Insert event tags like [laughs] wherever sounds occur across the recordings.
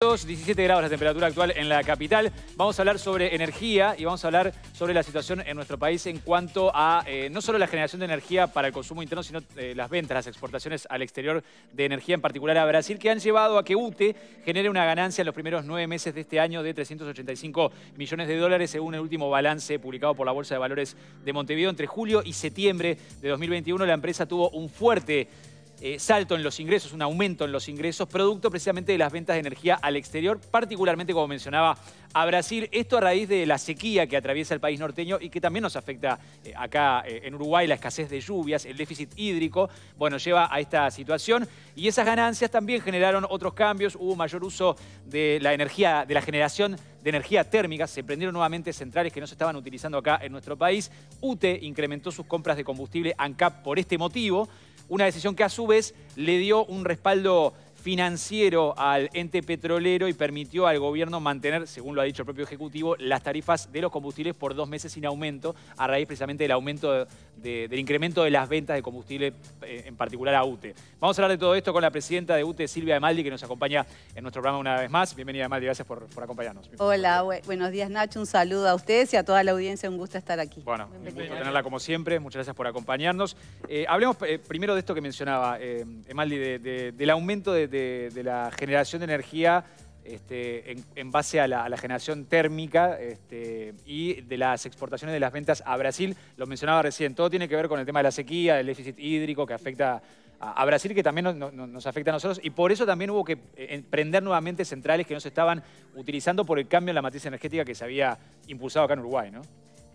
17 grados la temperatura actual en la capital. Vamos a hablar sobre energía y vamos a hablar sobre la situación en nuestro país en cuanto a eh, no solo la generación de energía para el consumo interno, sino eh, las ventas, las exportaciones al exterior de energía, en particular a Brasil, que han llevado a que UTE genere una ganancia en los primeros nueve meses de este año de 385 millones de dólares, según el último balance publicado por la Bolsa de Valores de Montevideo. Entre julio y septiembre de 2021, la empresa tuvo un fuerte eh, salto en los ingresos, un aumento en los ingresos, producto precisamente de las ventas de energía al exterior, particularmente, como mencionaba, a Brasil. Esto a raíz de la sequía que atraviesa el país norteño y que también nos afecta eh, acá eh, en Uruguay, la escasez de lluvias, el déficit hídrico, bueno, lleva a esta situación. Y esas ganancias también generaron otros cambios, hubo mayor uso de la energía, de la generación de energía térmica, se prendieron nuevamente centrales que no se estaban utilizando acá en nuestro país. UTE incrementó sus compras de combustible ANCAP por este motivo una decisión que a su vez le dio un respaldo financiero al ente petrolero y permitió al gobierno mantener, según lo ha dicho el propio Ejecutivo, las tarifas de los combustibles por dos meses sin aumento, a raíz precisamente del aumento del incremento de las ventas de combustible, eh, en particular a UTE. Vamos a hablar de todo esto con la presidenta de UTE, Silvia Emaldi, que nos acompaña en nuestro programa una vez más. Bienvenida, Emaldi, gracias por, acompañarnos. Hola, buenos días, Nacho. Un saludo a ustedes y a toda la audiencia. Un gusto estar aquí. Bueno, un gusto tenerla como siempre. Muchas gracias por acompañarnos. Eh, hablemos eh, primero de esto que mencionaba, Emaldi, del aumento de de, la generación de energía este, en, base a la, generación térmica este, y de las exportaciones de las ventas a Brasil. Lo mencionaba recién, todo tiene que ver con el tema de la sequía, del déficit hídrico que afecta a, Brasil, que también nos afecta a nosotros, y por eso también hubo que emprender eh, nuevamente centrales que no se estaban utilizando por el cambio en la matriz energética que se había impulsado acá en Uruguay, ¿no?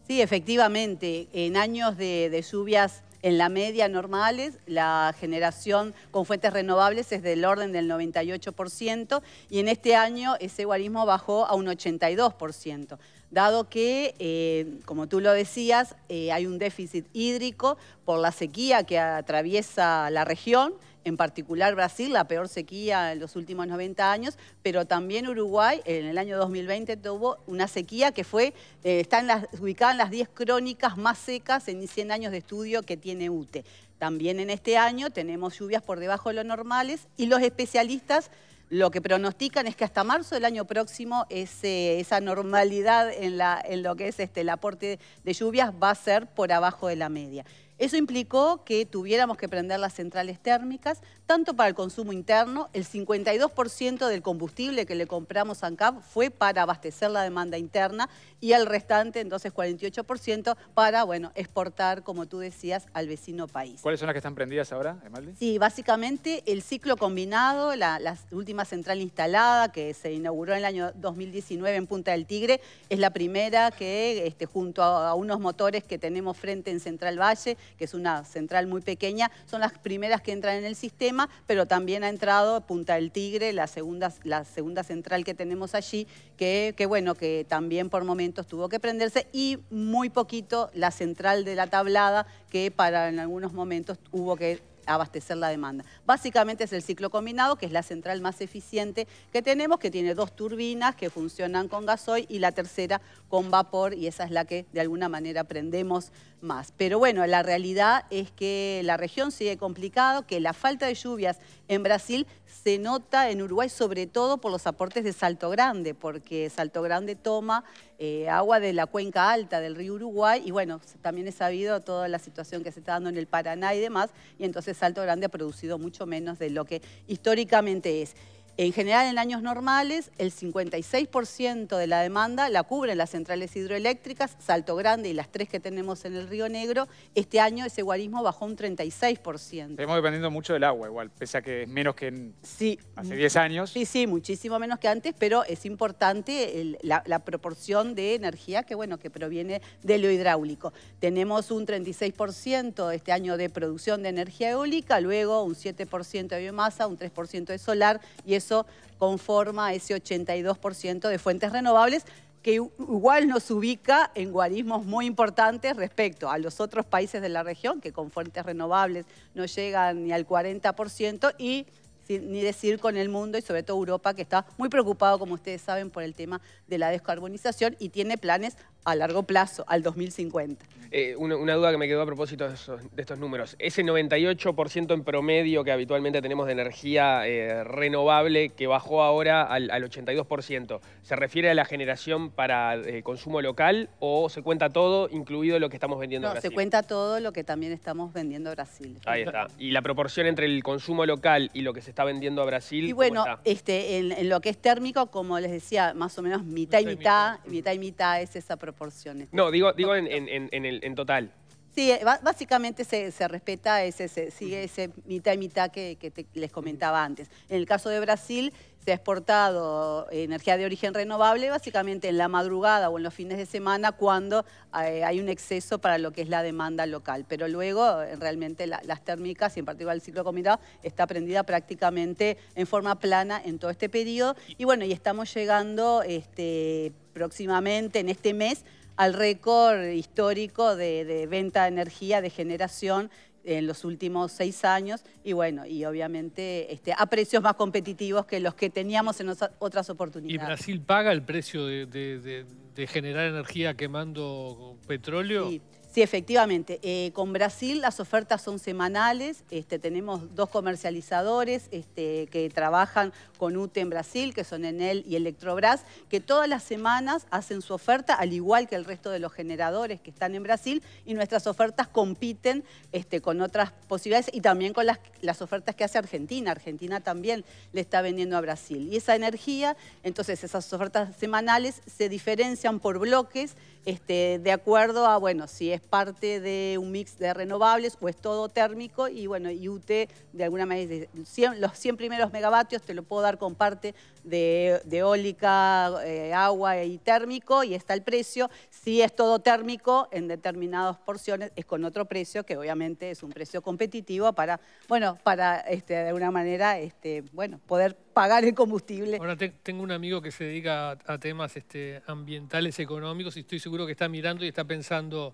Sí, efectivamente, en años de, de lluvias en la media normales, la generación con fuentes renovables es del orden del 98% y en este año ese guarismo bajó a un 82%, dado que, eh, como tú lo decías, eh, hay un déficit hídrico por la sequía que atraviesa la región, en particular Brasil, la peor sequía en los últimos 90 años, pero también Uruguay en el año 2020 tuvo una sequía que fue, eh, está las, ubicada en las 10 crónicas más secas en 100 años de estudio que tiene UTE. También en este año tenemos lluvias por debajo de lo normales y los especialistas lo que pronostican es que hasta marzo del año próximo esa normalidad en, lo que es este, el aporte de lluvias va a ser por abajo de la media. Eso implicó que tuviéramos que prender las centrales térmicas, tanto para el consumo interno, el 52% del combustible que le compramos a ANCAP fue para abastecer la demanda interna y el restante, entonces 48%, para bueno, exportar, como tú decías, al vecino país. ¿Cuáles son las que están prendidas ahora, Emaldi? Sí, básicamente el ciclo combinado, la, última central instalada que se inauguró en el año 2019 en Punta del Tigre, es la primera que este, junto a unos motores que tenemos frente en Central Valle, que es una central muy pequeña, son las primeras que entran en el sistema pero también ha entrado Punta del Tigre, la segunda, la segunda central que tenemos allí, que, que bueno, que también por momentos tuvo que prenderse y muy poquito la central de la tablada que para en algunos momentos hubo que abastecer la demanda. Básicamente es el ciclo combinado, que es la central más eficiente que tenemos, que tiene dos turbinas que funcionan con gasoil y la tercera con vapor, y esa es la que de alguna manera prendemos más. Pero bueno, la realidad es que la región sigue complicada, que la falta de lluvias en Brasil se nota en Uruguay sobre todo por los aportes de Salto Grande, porque Salto Grande toma eh, agua de la cuenca alta del río Uruguay, y bueno, también he sabido toda la situación que se está dando en el Paraná y demás, y entonces este salto Grande ha producido mucho menos de lo que históricamente es. En general, en años normales, el 56% de la demanda la cubren las centrales hidroeléctricas, Salto Grande y las tres que tenemos en el Río Negro. Este año ese guarismo bajó un 36%. Estamos dependiendo mucho del agua igual, pese a que es menos que en sí, hace 10 años. Sí, sí, muchísimo menos que antes, pero es importante la, proporción de energía que, bueno, que proviene de lo hidráulico. Tenemos un 36% este año de producción de energía eólica, luego un 7% de biomasa, un 3% de solar y eso conforma ese 82% de fuentes renovables que igual nos ubica en guarismos muy importantes respecto a los otros países de la región, que con fuentes renovables no llegan ni al 40%, y ni decir con el mundo y sobre todo Europa, que está muy preocupado, como ustedes saben, por el tema de la descarbonización y tiene planes a largo plazo, al 2050. Eh, una, duda que me quedó a propósito de, estos números. Ese 98% en promedio que habitualmente tenemos de energía eh, renovable que bajó ahora al, 82%, ¿se refiere a la generación para eh, consumo local o se cuenta todo, incluido lo que estamos vendiendo a Brasil? se cuenta todo lo que también estamos vendiendo a Brasil. Ahí está. ¿Y la proporción entre el consumo local y lo que se está vendiendo a Brasil? Y bueno, este, en, lo que es térmico, como les decía, más o menos mitad y mitad, mitad, y mitad es esa proporción porciones No, digo, digo en, en, en, en el, en total. Sí, eh, básicamente se, respeta, ese, sigue ese mitad y mitad que, les comentaba antes. En el caso de Brasil, se ha exportado energía de origen renovable básicamente en la madrugada o en los fines de semana cuando eh, hay un exceso para lo que es la demanda local. Pero luego eh, realmente las térmicas y en particular el ciclo combinado está prendida prácticamente en forma plana en todo este periodo. Y bueno, y estamos llegando este, próximamente en este mes al récord histórico de, venta de energía, de generación en los últimos seis años y bueno, y obviamente este, a precios más competitivos que los que teníamos en otras oportunidades. ¿Y Brasil paga el precio de, generar energía quemando petróleo? Sí. Sí, efectivamente. Eh, con Brasil las ofertas son semanales. Este, tenemos dos comercializadores este, que trabajan con UTE en Brasil, que son Enel y Electrobras, que todas las semanas hacen su oferta, al igual que el resto de los generadores que están en Brasil, y nuestras ofertas compiten este, con otras posibilidades y también con las ofertas que hace Argentina. Argentina también le está vendiendo a Brasil. Y esa energía, entonces esas ofertas semanales se diferencian por bloques este, de acuerdo a, bueno, si es parte de un mix de renovables o es todo térmico y, bueno, UT de alguna manera, los 100 primeros megavatios te lo puedo dar con parte de, eólica, eh, agua y térmico y está el precio. Si es todo térmico en determinadas porciones es con otro precio que obviamente es un precio competitivo para, bueno, para este, de alguna manera, este, bueno, poder pagar el combustible. Ahora tengo un amigo que se dedica a, temas este, ambientales, económicos, y estoy seguro que está mirando y está pensando,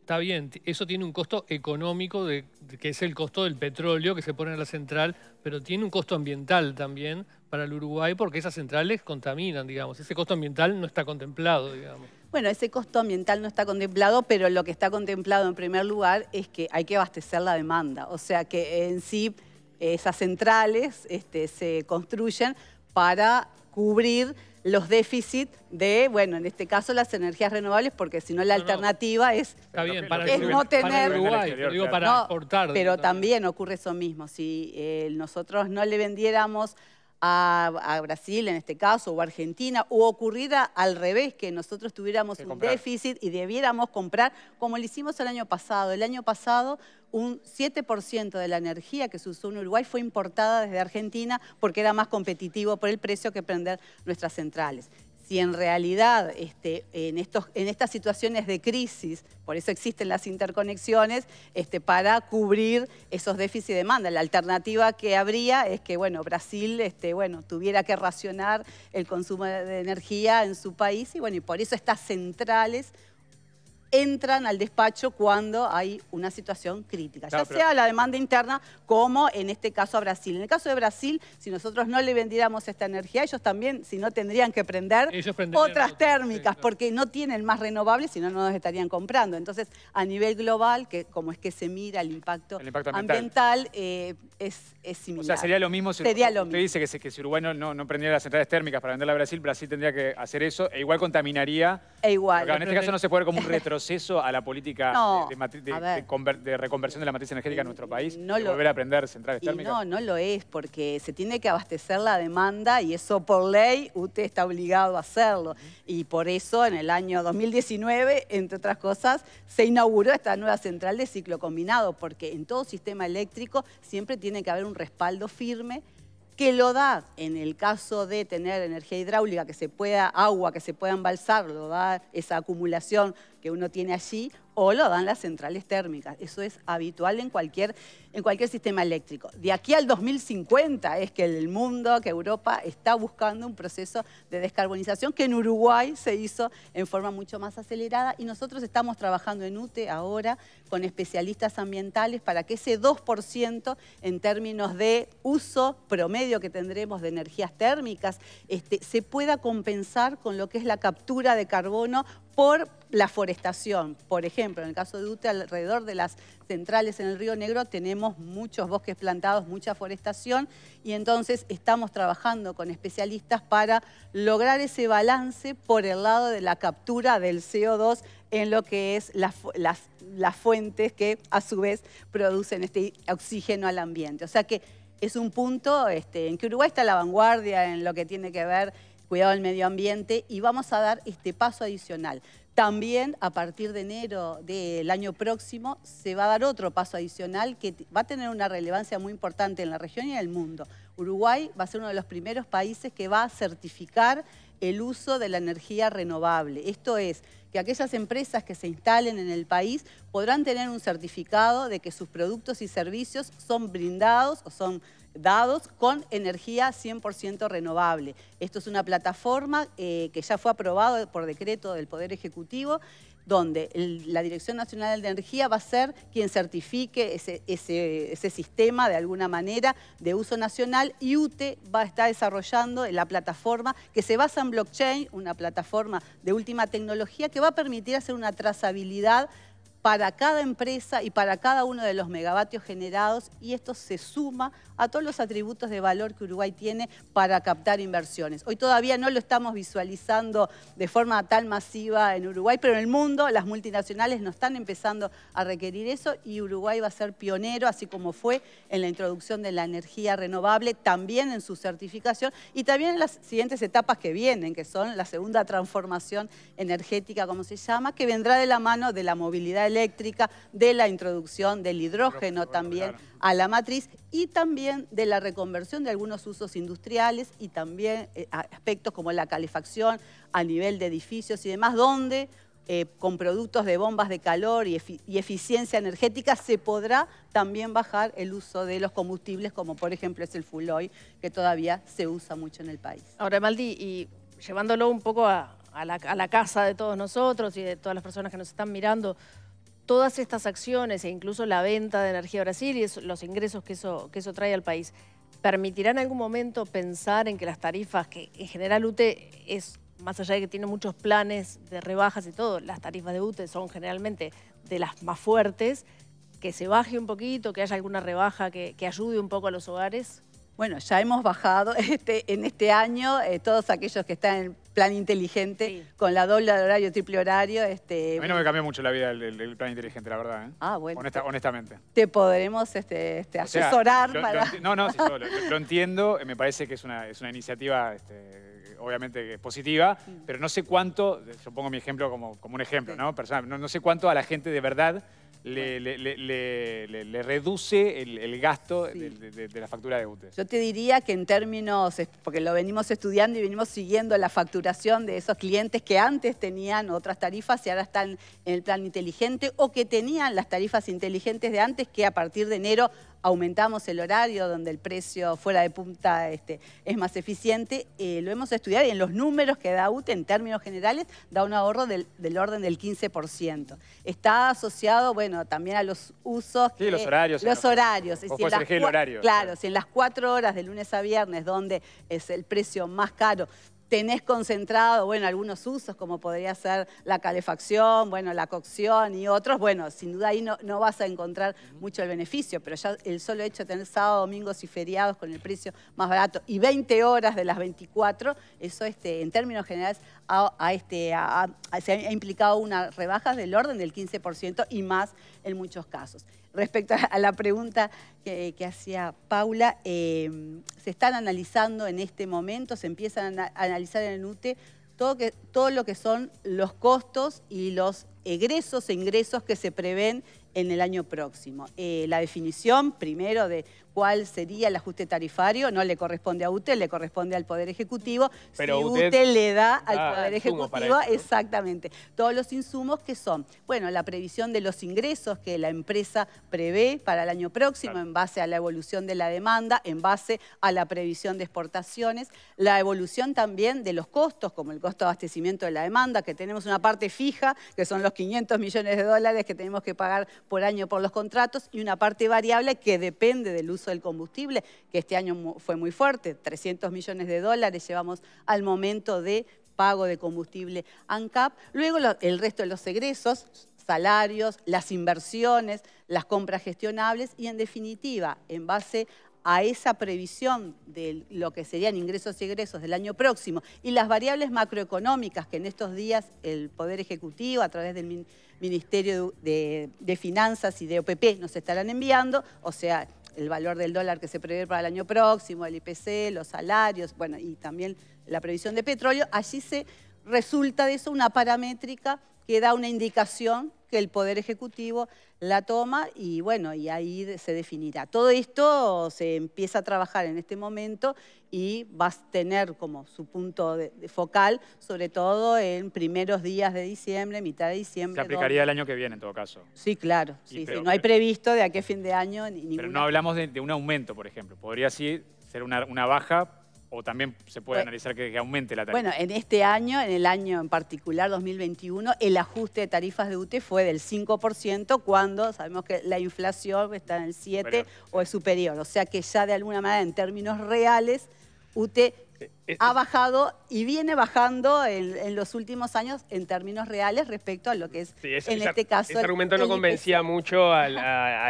está bien, eso tiene un costo económico, que es el costo del petróleo que se pone en la central, pero tiene un costo ambiental también para el Uruguay porque esas centrales contaminan, digamos. Ese costo ambiental no está contemplado, digamos. Bueno, ese costo ambiental no está contemplado, pero lo que está contemplado en primer lugar es que hay que abastecer la demanda. O sea que en sí esas centrales este, se construyen para cubrir los déficits de, bueno, en este caso las energías renovables, porque si no la alternativa es, no tener... para pero también ocurre eso mismo. Si eh, nosotros no le vendiéramos a, Brasil en este caso, o Argentina, o ocurriera al revés, que nosotros tuviéramos un déficit y debiéramos comprar, como lo hicimos el año pasado. El año pasado un 7% de la energía que se usó en Uruguay fue importada desde Argentina porque era más competitivo por el precio que prender nuestras centrales. Y en realidad este, en, estos, en estas situaciones de crisis, por eso existen las interconexiones, este, para cubrir esos déficits de demanda. La alternativa que habría es que bueno, Brasil este, bueno, tuviera que racionar el consumo de energía en su país y, bueno, y por eso estas centrales entran al despacho cuando hay una situación crítica, ya sea la demanda interna como en este caso a Brasil. En el caso de Brasil, si nosotros no le vendiéramos esta energía, ellos también, si no, tendrían que prender otras térmicas, porque no tienen más renovables, si no, nos estarían comprando. Entonces, a nivel global, que como es que se mira el impacto, ambiental, eh, es, es, similar. O sea, sería lo mismo si dice que si, Uruguay no, prendiera las centrales térmicas para venderla a Brasil, Brasil tendría que hacer eso, e igual contaminaría. E igual. en este caso no se puede como un retroceso. [laughs] proceso a la política de, de, reconversión de la matriz energética en nuestro país? volver a aprender centrales térmicas? No, no lo es, porque se tiene que abastecer la demanda y eso por ley usted está obligado a hacerlo. Y por eso en el año 2019, entre otras cosas, se inauguró esta nueva central de ciclo combinado, porque en todo sistema eléctrico siempre tiene que haber un respaldo firme que lo da en el caso de tener energía hidráulica, que se pueda, agua que se pueda embalsar, lo da esa acumulación que uno tiene allí o lo dan las centrales térmicas. Eso es habitual en cualquier, en cualquier sistema eléctrico. De aquí al 2050 es que el mundo, que Europa está buscando un proceso de descarbonización que en Uruguay se hizo en forma mucho más acelerada y nosotros estamos trabajando en UTE ahora con especialistas ambientales para que ese 2% en términos de uso promedio que tendremos de energías térmicas este, se pueda compensar con lo que es la captura de carbono por la forestación. Por ejemplo, en el caso de UTE, alrededor de las centrales en el Río Negro tenemos muchos bosques plantados, mucha forestación, y entonces estamos trabajando con especialistas para lograr ese balance por el lado de la captura del CO2 en lo que es las, fuentes que a su vez producen este oxígeno al ambiente. O sea que es un punto este, en que Uruguay está a la vanguardia en lo que tiene que ver cuidado del medio ambiente y vamos a dar este paso adicional. También a partir de enero del año próximo se va a dar otro paso adicional que va a tener una relevancia muy importante en la región y en el mundo. Uruguay va a ser uno de los primeros países que va a certificar el uso de la energía renovable. Esto es, que aquellas empresas que se instalen en el país podrán tener un certificado de que sus productos y servicios son brindados o son dados con energía 100% renovable. Esto es una plataforma eh, que ya fue aprobado por decreto del Poder Ejecutivo donde la Dirección Nacional de Energía va a ser quien certifique ese, ese sistema de alguna manera de uso nacional y UTE va a estar desarrollando la plataforma que se basa en blockchain, una plataforma de última tecnología que va a permitir hacer una trazabilidad para cada empresa y para cada uno de los megavatios generados y esto se suma a todos los atributos de valor que Uruguay tiene para captar inversiones. Hoy todavía no lo estamos visualizando de forma tan masiva en Uruguay, pero en el mundo las multinacionales nos están empezando a requerir eso y Uruguay va a ser pionero, así como fue en la introducción de la energía renovable, también en su certificación y también en las siguientes etapas que vienen, que son la segunda transformación energética, como se llama, que vendrá de la mano de la movilidad eléctrica, de la introducción del hidrógeno también a la matriz y también de la reconversión de algunos usos industriales y también eh, aspectos como la calefacción a nivel de edificios y demás, donde eh, con productos de bombas de calor y, eficiencia energética, se podrá también bajar el uso de los combustibles, como por ejemplo es el full que todavía se usa mucho en el país. Ahora, Maldi, y llevándolo un poco la, a la casa de todos nosotros y de todas las personas que nos están mirando, todas estas acciones e incluso la venta de Energía a Brasil y los ingresos que eso, que eso trae al país, ¿permitirán en algún momento pensar en que las tarifas, que en general UTE es, más allá de que tiene muchos planes de rebajas y todo, las tarifas de UTE son generalmente de las más fuertes, que se baje un poquito, que haya alguna rebaja que, que ayude un poco a los hogares? Bueno, ya hemos bajado [laughs] este, en este año eh, todos aquellos que están en plan inteligente con la doble horario, triple horario. Este... A mí no me cambió mucho la vida el, plan inteligente, la verdad. ¿eh? Ah, bueno. honestamente. Te podremos este, este, asesorar para... no, no, lo, entiendo. Eh, me parece que es una, iniciativa, obviamente, positiva, pero no sé cuánto, yo pongo mi ejemplo como, un ejemplo, ¿no? Personal, ¿no? ¿no? sé cuánto a la gente de verdad le, reduce el, gasto de, de, la factura de UTE. Yo te diría que en términos, porque lo venimos estudiando y venimos siguiendo la facturación de esos clientes que antes tenían otras tarifas y ahora están en el plan inteligente o que tenían las tarifas inteligentes de antes que a partir de enero aumentamos el horario, donde el precio fuera de punta este, es más eficiente, eh, lo hemos estudiado y en los números que da UTE, en términos generales, da un ahorro del, orden del 15%. Está asociado, bueno, también a los usos... Sí, los horarios. Los horarios. el horario. Claro, claro, si en las cuatro horas de lunes a viernes, donde es el precio más caro, tenés concentrado, bueno, algunos usos como podría ser la calefacción, bueno, la cocción y otros, bueno, sin duda ahí no, no vas a encontrar mucho el beneficio, pero ya el solo hecho de tener sábado, domingos y feriados con el precio más barato y 20 horas de las 24, eso este, en términos generales a, este, se ha implicado unas rebajas del orden del 15% y más en muchos casos respecto a la pregunta que, hacía Paula, em, se están analizando en este momento, se empiezan a analizar en el UTE todo, que, todo lo que son los costos y los egresos e ingresos que se prevén en el año próximo. Eh, la definición, primero, de cuál sería el ajuste tarifario, no le corresponde a UTE, le corresponde al Poder Ejecutivo. si UTE, le da al Poder Ejecutivo, exactamente. Todos los insumos que son, bueno, la previsión de los ingresos que la empresa prevé para el año próximo en base a la evolución de la demanda, en base a la previsión de exportaciones, la evolución también de los costos, como el costo de abastecimiento de la demanda, que tenemos una parte fija, que son los 500 millones de dólares que tenemos que pagar por año por los contratos, y una parte variable que depende del uso del combustible, que este año fue muy fuerte, 300 millones de dólares llevamos al momento de pago de combustible ANCAP. Luego el resto de los egresos, salarios, las inversiones, las compras gestionables y en definitiva, en base a esa previsión de lo que serían ingresos y egresos del año próximo y las variables macroeconómicas que en estos días el Poder Ejecutivo a través del Ministerio de Finanzas y de OPP nos estarán enviando, o sea, el valor del dólar que se prevé para el año próximo, el IPC, los salarios, bueno, y también la previsión de petróleo, allí se resulta de eso una paramétrica que da una indicación que el Poder Ejecutivo la toma y bueno, y ahí se definirá. Todo esto se empieza a trabajar en este momento y va a tener como su punto de, focal, sobre todo en primeros días de diciembre, mitad de diciembre. Se aplicaría el año que viene en todo caso. Sí, claro. Sí, No hay previsto de a qué fin de año ni Pero no hablamos de, un aumento, por ejemplo. Podría sí ser una, una baja o también se puede analizar que, aumente la tarifa. Bueno, en este año, en el año en particular 2021, el ajuste de tarifas de UTE fue del 5% cuando sabemos que la inflación está en el 7 o es superior. O sea que ya de alguna manera en términos reales UTE ha bajado y viene bajando en, los últimos años en términos reales respecto a lo que es en este caso. Ese argumento no convencía mucho al,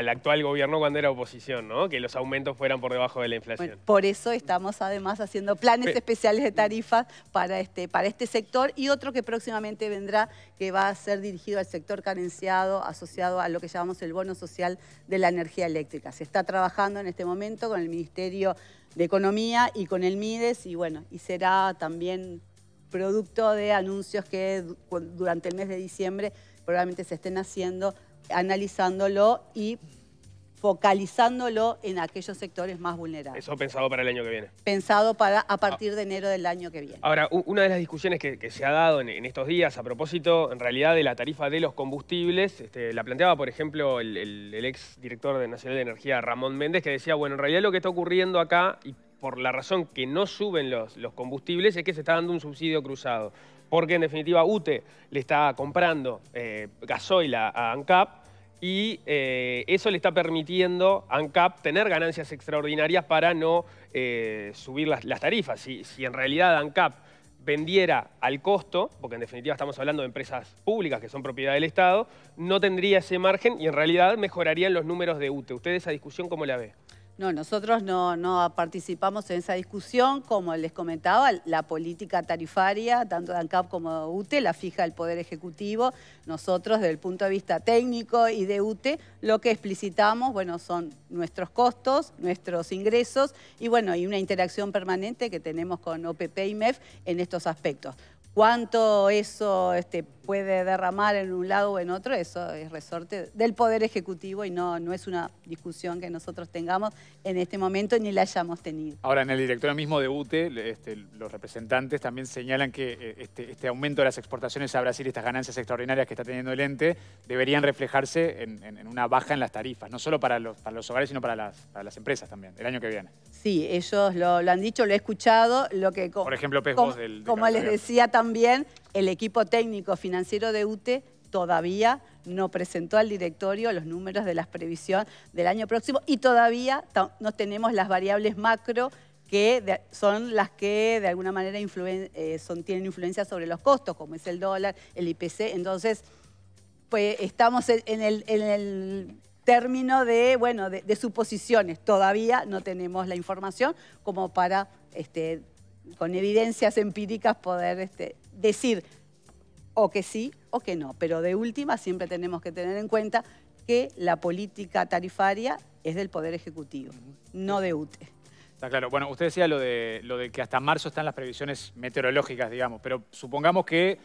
actual gobierno cuando era oposición, ¿no? Que los aumentos fueran por debajo de la inflación. por eso estamos además haciendo planes especiales de tarifas para este, para este sector y otro que próximamente vendrá que va a ser dirigido al sector carenciado, asociado a lo que llamamos el bono social de la energía eléctrica. Se está trabajando en este momento con el Ministerio de Economía y con el MIDES y bueno, y será también producto de anuncios que durante el mes de diciembre probablemente se estén haciendo, analizándolo y focalizándolo en aquellos sectores más vulnerables. Eso pensado para el año que viene. Pensado para a partir de enero del año que viene. Ahora, una de las discusiones que, se ha dado en, estos días a propósito, en realidad, de la tarifa de los combustibles, este, la planteaba, por ejemplo, el, ex director de Nacional de Energía, Ramón Méndez, que decía, bueno, en realidad lo que está ocurriendo acá, y por la razón que no suben los, combustibles, es que se está dando un subsidio cruzado. Porque, en definitiva, UTE le está comprando eh, gasoil a ANCAP, y eh, eso le está permitiendo a ANCAP tener ganancias extraordinarias para no eh, subir las, tarifas. Si, si, en realidad ANCAP vendiera al costo, porque en definitiva estamos hablando de empresas públicas que son propiedad del Estado, no tendría ese margen y en realidad mejorarían los números de UTE. ¿Usted esa discusión cómo la ve? No, nosotros no, participamos en esa discusión. Como les comentaba, la política tarifaria, tanto de ANCAP como de UTE, la fija el Poder Ejecutivo. Nosotros, desde el punto de vista técnico y de UTE, lo que explicitamos, bueno, son nuestros costos, nuestros ingresos y, bueno, y una interacción permanente que tenemos con OPP y MEF en estos aspectos. ¿Cuánto eso... Este, puede derramar en un lado o en otro, eso es resorte del Poder Ejecutivo y no, no es una discusión que nosotros tengamos en este momento ni la hayamos tenido. Ahora, en el directorio mismo de UTE, este, los representantes también señalan que eh, este, este, aumento de las exportaciones a Brasil, estas ganancias extraordinarias que está teniendo el ente, deberían reflejarse en, una baja en las tarifas, no solo para los, para los hogares, sino para las, empresas también, el año que viene. Sí, ellos lo, han dicho, lo he escuchado, lo que... Por ejemplo, Como les decía también, el equipo técnico financiero de UTE todavía no presentó al directorio los números de las previsión del año próximo y todavía no tenemos las variables macro que son las que de alguna manera eh, tienen influencia sobre los costos, como es el dólar, el IPC. Entonces, pues estamos en el, término de, bueno, suposiciones. Todavía no tenemos la información como para, este, con evidencias empíricas, poder este, decir o que sí o que no. Pero de última siempre tenemos que tener en cuenta que la política tarifaria es del Poder Ejecutivo, no de UTE. Está claro. Bueno, usted decía lo de, lo de que hasta marzo están las previsiones meteorológicas, digamos, pero supongamos que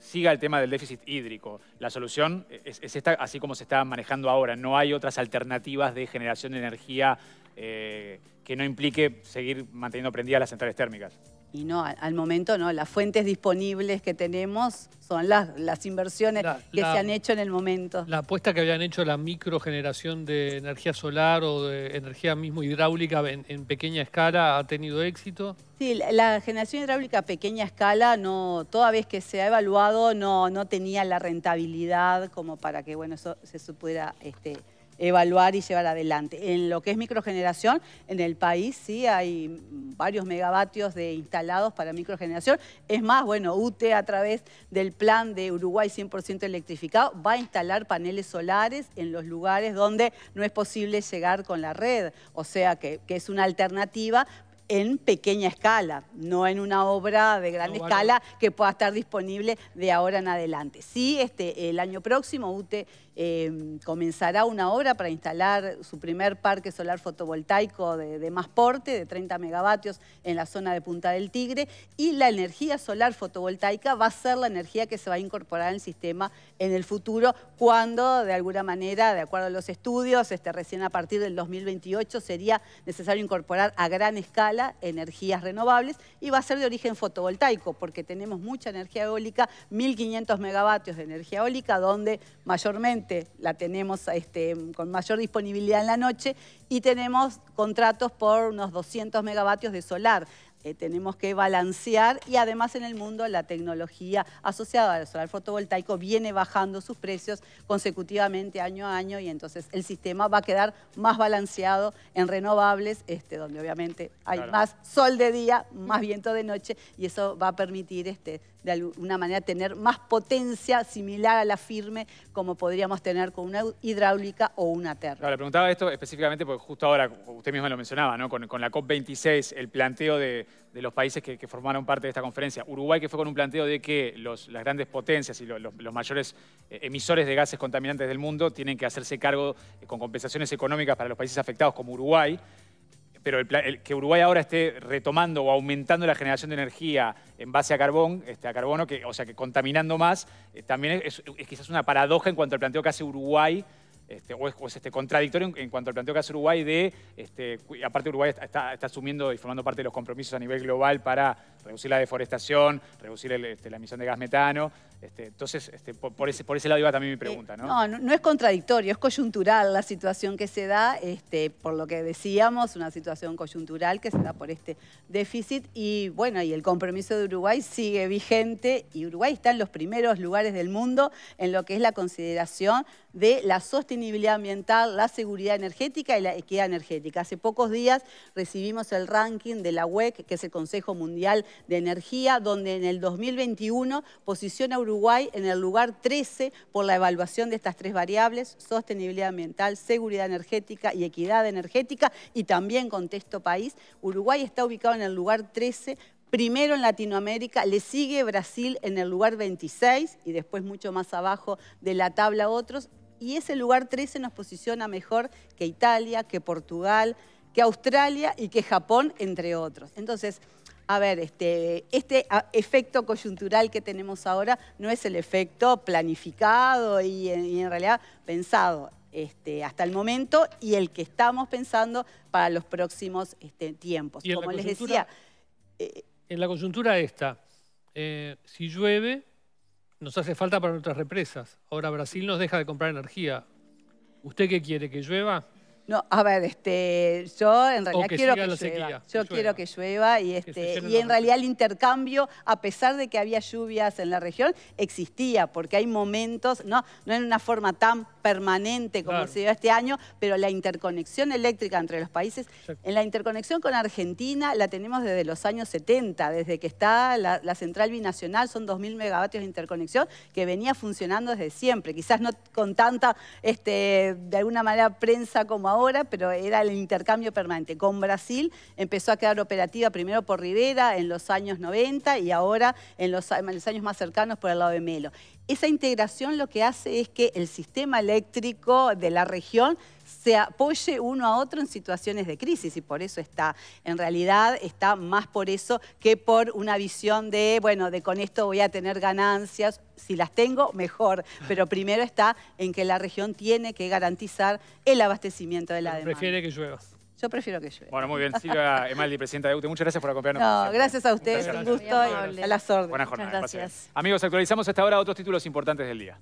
siga el tema del déficit hídrico. La solución es, esta, así como se está manejando ahora. No hay otras alternativas de generación de energía eh, que no implique seguir manteniendo prendidas las centrales térmicas y no, al, momento no, las fuentes disponibles que tenemos son las, las inversiones que se han hecho en el momento. La apuesta que habían hecho la microgeneración de energía solar o de energía mismo hidráulica en, pequeña escala ha tenido éxito. Sí, la, generación hidráulica a pequeña escala, no, toda vez que se ha evaluado, no, no tenía la rentabilidad como para que bueno, eso se supiera este, evaluar y llevar adelante. En lo que es microgeneración, en el país sí hay varios megavatios de instalados para microgeneración. Es más, bueno, UTE a través del plan de Uruguay 100% electrificado va a instalar paneles solares en los lugares donde no es posible llegar con la red. O sea que, es una alternativa en pequeña escala, no en una obra de gran escala que pueda estar disponible de ahora en adelante. Sí, este, el año próximo UTE Em, comenzará una obra para instalar su primer parque solar fotovoltaico de, más porte, de 30 megavatios, en la zona de Punta del Tigre, y la energía solar fotovoltaica va a ser la energía que se va a incorporar al sistema en el futuro, cuando de alguna manera, de acuerdo a los estudios, este, recién a partir del 2028 sería necesario incorporar a gran escala energías renovables y va a ser de origen fotovoltaico, porque tenemos mucha energía eólica, 1.500 megavatios de energía eólica, donde mayormente la tenemos este, con mayor disponibilidad en la noche y tenemos contratos por unos 200 megavatios de solar. Eh, tenemos que balancear y además en el mundo la tecnología asociada al solar fotovoltaico viene bajando sus precios consecutivamente año a año y entonces el sistema va a quedar más balanceado en renovables, este, donde obviamente hay más sol de día, más viento de noche y eso va a permitir este, de alguna manera tener más potencia similar a la firme como podríamos tener con una hidráulica o una terra. Claro, le preguntaba esto específicamente porque justo ahora, usted mismo lo mencionaba, ¿no? con, la COP26, el planteo de, los países que, formaron parte de esta conferencia. Uruguay que fue con un planteo de que las grandes potencias y los mayores eh, emisores de gases contaminantes del mundo tienen que hacerse cargo eh, con compensaciones económicas para los países afectados como Uruguay pero el, que Uruguay ahora esté retomando o aumentando la generación de energía en base a carbón, este, a carbono, que, o sea, que contaminando más, eh, también es, quizás una paradoja en cuanto al planteo que hace Uruguay. Este, o es, este, contradictorio en, cuanto al planteo que hace Uruguay de, este, aparte Uruguay está, asumiendo y formando parte de los compromisos a nivel global para reducir la deforestación, reducir la emisión de gas metano, este, entonces, este, por, ese, por ese lado iba también mi pregunta, eh, ¿no? No, ¿no? es contradictorio, es coyuntural la situación que se da, este, por lo que decíamos, una situación coyuntural que se da por este déficit y bueno, y el compromiso de Uruguay sigue vigente y Uruguay está en los primeros lugares del mundo en lo que es la consideración de la sostenibilidad ambiental, la seguridad energética y la equidad energética. Hace pocos días recibimos el ranking de la UEC, que es el Consejo Mundial de Energía, donde en el 2021 posiciona a Uruguay en el lugar 13 por la evaluación de estas tres variables, sostenibilidad ambiental, seguridad energética y equidad energética, y también contexto país. Uruguay está ubicado en el lugar 13 primero en Latinoamérica, le sigue Brasil en el lugar 26 y después mucho más abajo de la tabla otros. Y ese lugar 13 nos posiciona mejor que Italia, que Portugal, que Australia y que Japón, entre otros. Entonces, a ver, este, este efecto coyuntural que tenemos ahora no es el efecto planificado y, en realidad pensado. Este, hasta el momento y el que estamos pensando para los próximos este, tiempos. Como les decía... Eh, en la coyuntura esta, eh, si llueve, nos hace falta para nuestras represas. Ahora Brasil nos deja de comprar energía. ¿Usted qué quiere? ¿Que llueva? No, a ver, este, yo en realidad quiero que llueva. yo quiero que llueva y, este, y en realidad el intercambio, a pesar de que había lluvias en la región, existía porque hay momentos, no, no en una forma tan permanente como se dio este año, pero la interconexión eléctrica entre los países, en la interconexión con Argentina la tenemos desde los años 70, desde que está la, central binacional, son 2.000 megavatios de interconexión que venía funcionando desde siempre, quizás no con tanta, este, de alguna manera, prensa como ahora, pero era el intercambio permanente. Con Brasil empezó a quedar operativa primero por Rivera en los años 90 y ahora en los años más cercanos por el lado de Melo. Esa integración lo que hace es que el sistema eléctrico de la región se apoye uno a otro en situaciones de crisis y por eso está, en realidad está más por eso que por una visión de, bueno, de con esto voy a tener ganancias, si las tengo, mejor, pero primero está en que la región tiene que garantizar el abastecimiento de la demanda. Prefiere que llueva. Yo prefiero que llueva. Bueno, muy bien. Silvia Emaldi, presidenta de UTE, muchas gracias por acompañarnos. No, gracias a ustedes, un gusto y a las órdenes. Buenas jornadas. gracias. Amigos, actualizamos hasta ahora otros títulos importantes del día.